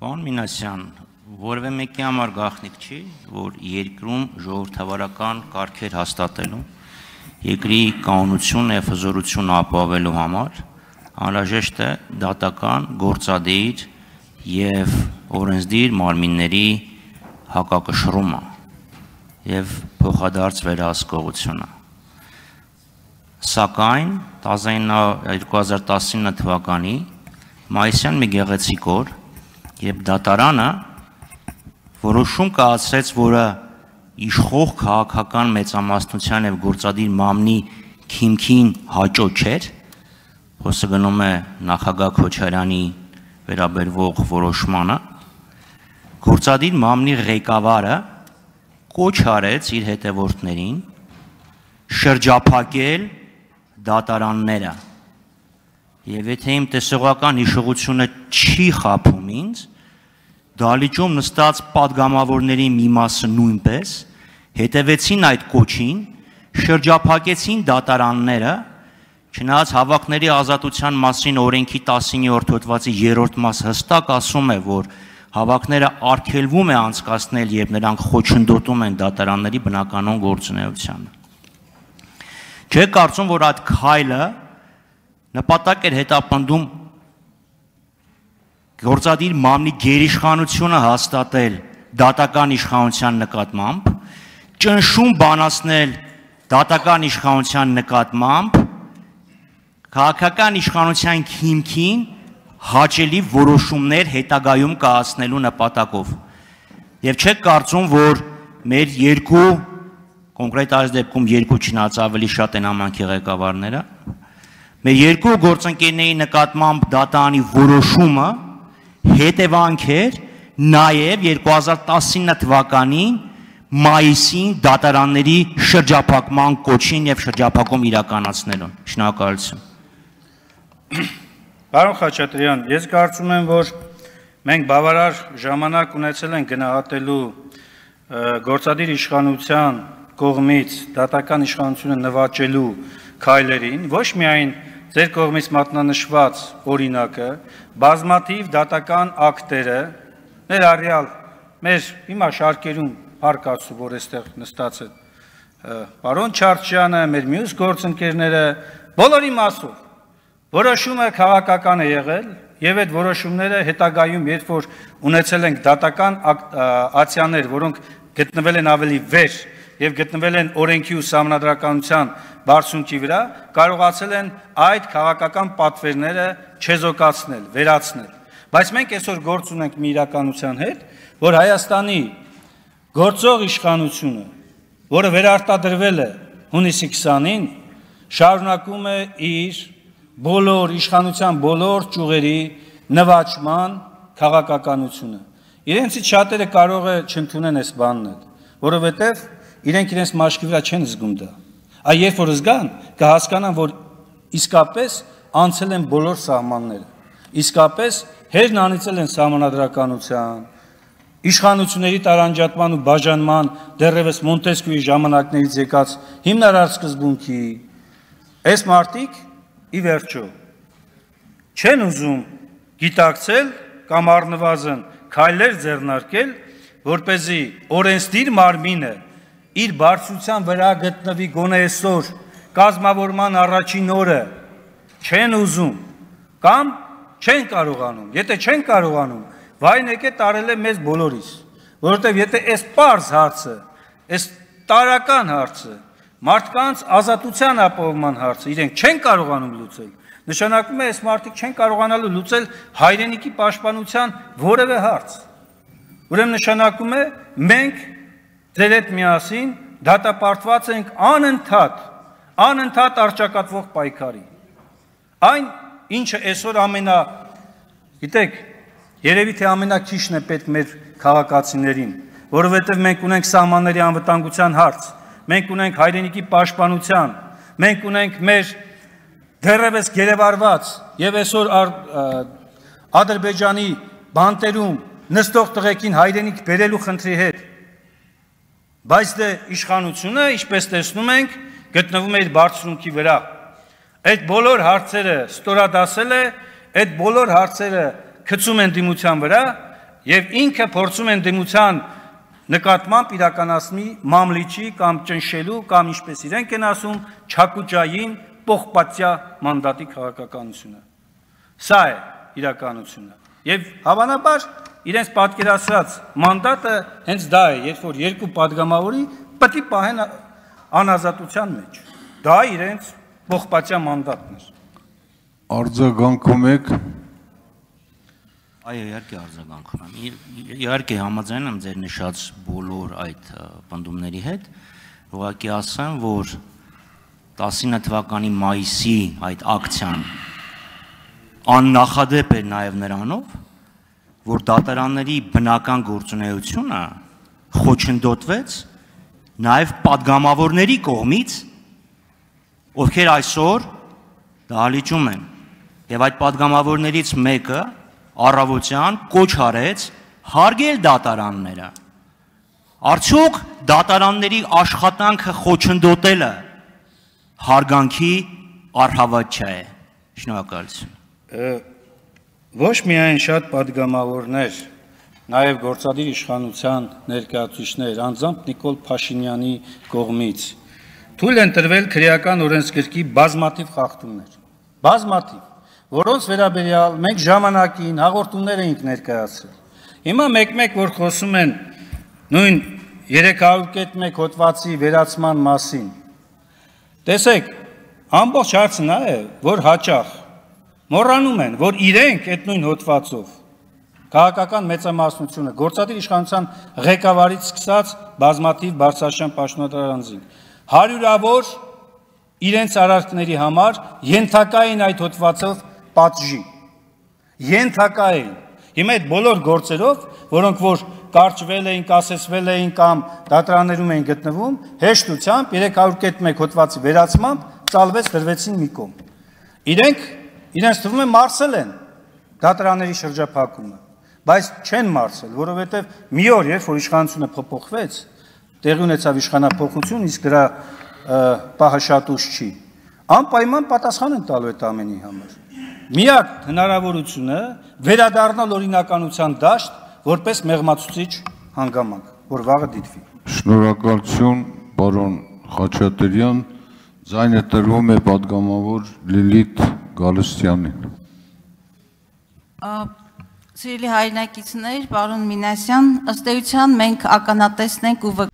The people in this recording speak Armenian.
Պարոն Մինասյան, որևէ մեկի համար գաղտնիք չի, որ երկրում ժողովրդավարական կարգեր հաստատելու, երկրի կանոնությունը եւ հզորությունը ապահովելու համար անհրաժեշտ է դատական գործադիր եւ օրենսդիր մարմինների հակակշռումը եւ փոխադարձ վերահսկողությունը։ Սակայն 1919 թվականի մայիսյան մի գեղեցիկ օր Երբ դատարանը որոշում կայացրեց, որը իշխող քաղաքական մեծամասնության եւ գործադիր մամնի քիմքին հաճո չէր, խոսը գնում է նախագահ Քոչարյանի վերաբերվող որոշմանը, գործադիր մամնի ղեկավարը կոչ արեց իր հետևորդներին շրջափակել դատարանները Եվ եթե իմ տեսողական հիշողությունը չի խափում ինձ, դալիճում նստած падգամավորների մի մասը նույնպես հետևեցին այդ կոչին, շրջափակեցին դատարանները, չնայած հավաքների ազատության մասին օրենքի 19-րդ հոդվածի 3-րդ մասը հստակ ասում է, որ հավաքները արգելվում է անցկացնել, երբ նրանք խոչընդոտում են դատարանների բնականոն գործունեությանը։ Չէ կարծում, որ այդ քայլը նպատակ էր հետապնդում գործադիր մամնի գերիշխանությունը հաստատել դատական իշխանության նկատմամբ, ճնշում բանացնել դատական իշխանության նկատմամբ, քաղաքական իշխանության հիմքին հաճելի որոշումներ հետագայում կայացնելու նպատակով։ Եվ չեք կարծում, որ մեր երկու կոնկրետ այս դեպքում երկու չնած ավելի շատ են ամանքի ղեկավարները, Մեր երկու գործընկերների նկատմամբ դատանի որոշումը հետևանք էր նաև 2019 թվականին մայիսին դատարանների շրջափակման կոչին եւ շրջափակում իրականացնելուն։ Շնորհակալություն։ Պարոն Խաչատրյան, ես կարծում եմ, որ մենք բավարար ժամանակ ունեցել ենք գնահատելու գործադիր իշխանության կողմից դատական իշխանությունը նվաճելու քայլերին ոչ միայն ձեր կողմից մատնանշված օրինակը, բազմաթիվ դատական ակտերը, մեր արյալ, մեր հիմա շարկերում հարկացու, որ էստեղ նստած է պարոն Չարչյանը, մեր մյուս գործընկերները, բոլորի մասով որոշումը քաղաքական է եղել եւ այդ որոշումները հետագայում երբ որ ունեցել ենք դատական ացիաներ, որոնք գտնվել են ավելի վեր եւ գտնվել են օրենքի ու համանդրականության բարձունքի վրա կարողացել են այդ քաղաքական պատվերները չեզոքացնել, վերացնել։ Բայց մենք այսօր գործ ունենք մի իրականության հետ, որ Հայաստանի գործող իշխանությունը, որը վերարտադրվել է հունիսի 20-ին, շարունակում է իր բոլոր իշխանության բոլոր ճյուղերի նվաճման քաղաքականությունը։ Իրենցից շատերը կարող է չընդունեն այս բանն, որովհետև իրենք իրենց մաշկի վրա չեն զգում դա։ Այ երբ որ զգան, կհասկանան, որ իսկապես անցել են բոլոր սահմանները։ Իսկապես հերն անիցել են սահմանադրականության, իշխանությունների տարանջատման ու բաժանման դեռևս Մոնտեսկյուի ժամանակներից եկած հիմնարար սկզբունքի այս մարտիկ ի վերջո չեն ուզում գիտակցել կամ առնվազն քայլեր ձեռնարկել, որ เป զի օրենստիր մարմինը իր բարձրության վրա գտնվի գոնե այսօր կազմավորման առաջին օրը չեն ուզում կամ չեն կարողանում։ Եթե չեն կարողանում, վայն եկե տարել է մեզ բոլորիս, որովհետև եթե այս པարզ հարցը, այս տարական հարցը, մարդկանց ազատության ապահովման հարցը իրենք չեն կարողանում լուծել, նշանակում է այս մարդիկ չեն կարողանալու լուծել հայրենիքի պաշտպանության որևէ հարց։ Ուրեմն նշանակում է մենք Դեր հետ միասին դատապարտված ենք անընդհատ, անընդհատ արճակատվող պայքարի։ Այն, ինչը այսօր ամենա, գիտեք, երևի թե ամենակիշն է պետք մեր քաղաքացիներին, որովհետև մենք ունենք սահմանների անվտանգության հարց, մենք ունենք հայրենիքի պաշտպանության, մենք ունենք մեր դեռևս գերեվարված եւ այսօր Ադրբեջանի բանտերում նստող տղեկին հայրենիք բերելու խնդրի հետ Բայց դե իշխանությունը, ինչպես տեսնում ենք, գտնվում է իր բարձրունքի վրա։ Այդ բոլոր հարցերը ստորադասել է, այդ բոլոր հարցերը գցում են դիմության վրա եւ ինքը փորձում են դիմության նկատմամբ իրականացնի մամլիչի կամ ճնշելու կամ ինչպես իրենք են ասում, չակուճային պողպատյա մանդատի քաղաքականությունը։ Սա է իրականությունը։ Եվ հավանաբար իրենց պատկերացրած մանդատը հենց դա է, երբ որ երկու падգամավորի պետք է պահեն անազատության մեջ։ Դա իրենց ողբացյա մանդատն է։ Արձագանքում եք։ Այո, իհարկե արձագանքում եմ։ Իհարկե համաձայն եմ ձեր նշած բոլոր այդ բնդումների հետ։ Ուղղակի ասեմ, որ 19 թվականի մայիսի այդ ակցիան աննախադեպ է նաև նրանով, որ դատարանների բնական գործունեությունը խոչընդոտվեց նաև падգամավորների կողմից, ովքեր այսօր դահլիճում են։ Եվ այդ падգամավորներից մեկը առավոտյան կոչ արեց հարգել դատարանները։ Արդյոք դատարանների աշխատանքը խոչընդոտելը հարգանքի արհավատ չէ։ Շնորհակալություն ոչ միայն շատ падգամավորներ, նաև գործադիր իշխանության ներկայացուցիչներ անձամբ Նիկոլ Փաշինյանի կողմից թույլ են տրվել քրեական օրենսգրքի բազմաթիվ խախտումներ։ Բազմաթիվ, որոնց վերաբերյալ մենք ժամանակին հաղորդումներ էինք ներկայացրել։ Հիմա մեկ-մեկ որ խոսում են նույն 300.1 հոդվածի վերացման մասին։ Տեսեք, ամբողջ հարցն է, որ հաճախ Մոռանում են, որ իրենք այդ նույն հոդվածով քաղաքական մեծամասնությունը գործադիր իշխանության ղեկավարից սկսած բազմաթիվ բարձրաշան պաշտոնատար անձինք հարյուրավոր իրենց արարքների համար ենթակա են այդ հոդվածով պատժի ենթակա են հիմա այդ բոլոր գործերով որոնք որ կարճվել էին, կասեցվել էին կամ դատրաներում էին գտնվում, հեշտությամբ 301 հոդվածի վերացմամբ ծալվեց դրվեցին մի կողմ։ Իրենք Իրենց թվում է մարսել են դատարանների շրջափակումը, բայց չեն մարսել, որովհետև մի օր, երբ որ իշխանությունը փոփոխվեց, տեղի ունեցավ իշխանապողություն, իսկ դրա պահը շատ ուշ չի։ Անպայման պատասխան են տալու այդ ամենի համար։ Միակ հնարավորությունը վերադառնալ օրինականության դաշտ որպես մեղմացուցիչ հանգամանք, որ վաղը դիտվի։ Շնորհակալություն, պարոն Խաչատրյան, ձայնը տրվում է падգամավոր Լիլիթ Գալստյանին։ Սիրելի հայրենակիցներ, պարոն Մինասյան, ըստ էության մենք ականատեսն ենք ու